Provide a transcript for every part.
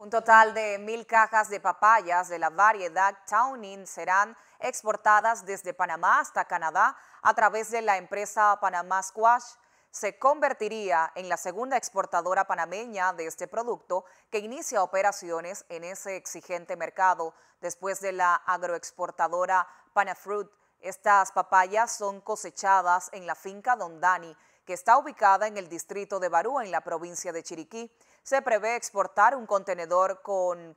Un total de mil cajas de papayas de la variedad Towning serán exportadas desde Panamá hasta Canadá a través de la empresa Panamá Squash. Se convertiría en la segunda exportadora panameña de este producto que inicia operaciones en ese exigente mercado después de la agroexportadora Panafruit. Estas papayas son cosechadas en la finca Don Dani que está ubicada en el distrito de Barú, en la provincia de Chiriquí se prevé exportar un contenedor con,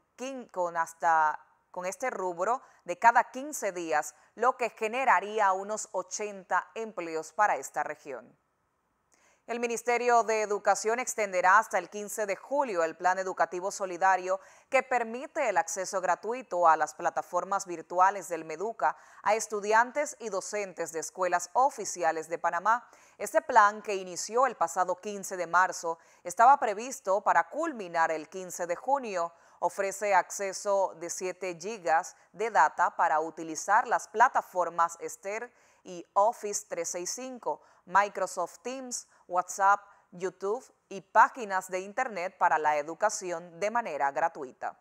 hasta con este rubro de cada 15 días, lo que generaría unos 80 empleos para esta región. El Ministerio de Educación extenderá hasta el 15 de julio el Plan Educativo Solidario que permite el acceso gratuito a las plataformas virtuales del MEDUCA a estudiantes y docentes de escuelas oficiales de Panamá este plan, que inició el pasado 15 de marzo, estaba previsto para culminar el 15 de junio. Ofrece acceso de 7 gigas de data para utilizar las plataformas Esther y Office 365, Microsoft Teams, WhatsApp, YouTube y páginas de Internet para la educación de manera gratuita.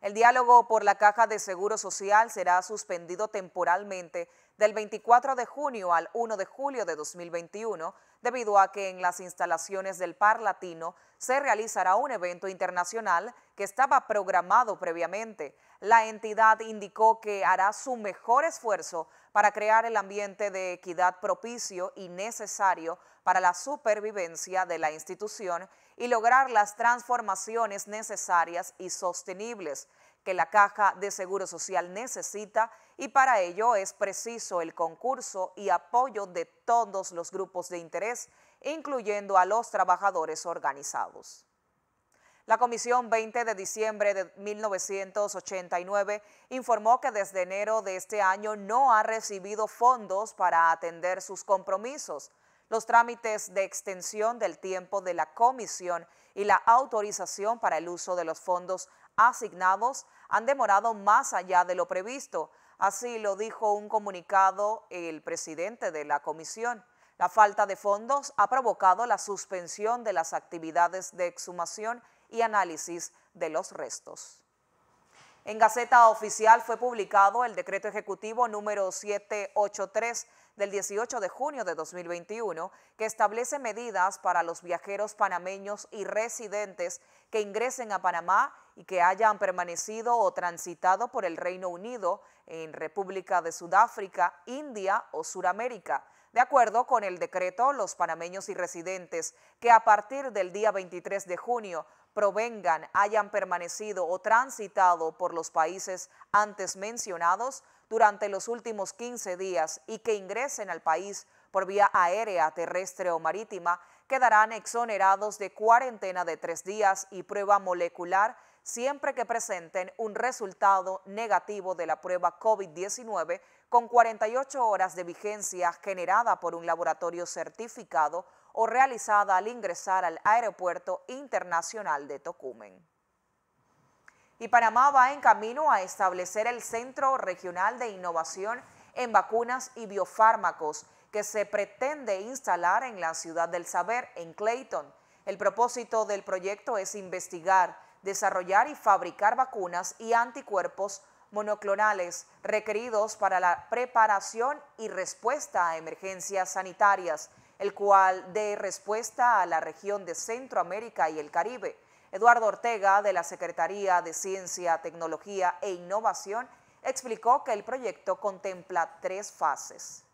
El diálogo por la Caja de Seguro Social será suspendido temporalmente del 24 de junio al 1 de julio de 2021, debido a que en las instalaciones del Par Latino se realizará un evento internacional que estaba programado previamente. La entidad indicó que hará su mejor esfuerzo para crear el ambiente de equidad propicio y necesario para la supervivencia de la institución y lograr las transformaciones necesarias y sostenibles que la Caja de Seguro Social necesita y para ello es preciso el concurso y apoyo de todos los grupos de interés, incluyendo a los trabajadores organizados. La Comisión 20 de diciembre de 1989 informó que desde enero de este año no ha recibido fondos para atender sus compromisos. Los trámites de extensión del tiempo de la comisión y la autorización para el uso de los fondos asignados han demorado más allá de lo previsto. Así lo dijo un comunicado el presidente de la comisión. La falta de fondos ha provocado la suspensión de las actividades de exhumación y análisis de los restos. En Gaceta Oficial fue publicado el decreto ejecutivo número 783 del 18 de junio de 2021, que establece medidas para los viajeros panameños y residentes que ingresen a Panamá y que hayan permanecido o transitado por el Reino Unido, en República de Sudáfrica, India o Suramérica de acuerdo con el decreto, los panameños y residentes que a partir del día 23 de junio provengan, hayan permanecido o transitado por los países antes mencionados durante los últimos 15 días y que ingresen al país por vía aérea, terrestre o marítima, quedarán exonerados de cuarentena de tres días y prueba molecular siempre que presenten un resultado negativo de la prueba COVID-19 con 48 horas de vigencia generada por un laboratorio certificado o realizada al ingresar al Aeropuerto Internacional de Tocumen. Y Panamá va en camino a establecer el Centro Regional de Innovación en Vacunas y Biofármacos, que se pretende instalar en la ciudad del saber, en Clayton. El propósito del proyecto es investigar, desarrollar y fabricar vacunas y anticuerpos monoclonales requeridos para la preparación y respuesta a emergencias sanitarias, el cual dé respuesta a la región de Centroamérica y el Caribe. Eduardo Ortega, de la Secretaría de Ciencia, Tecnología e Innovación, explicó que el proyecto contempla tres fases.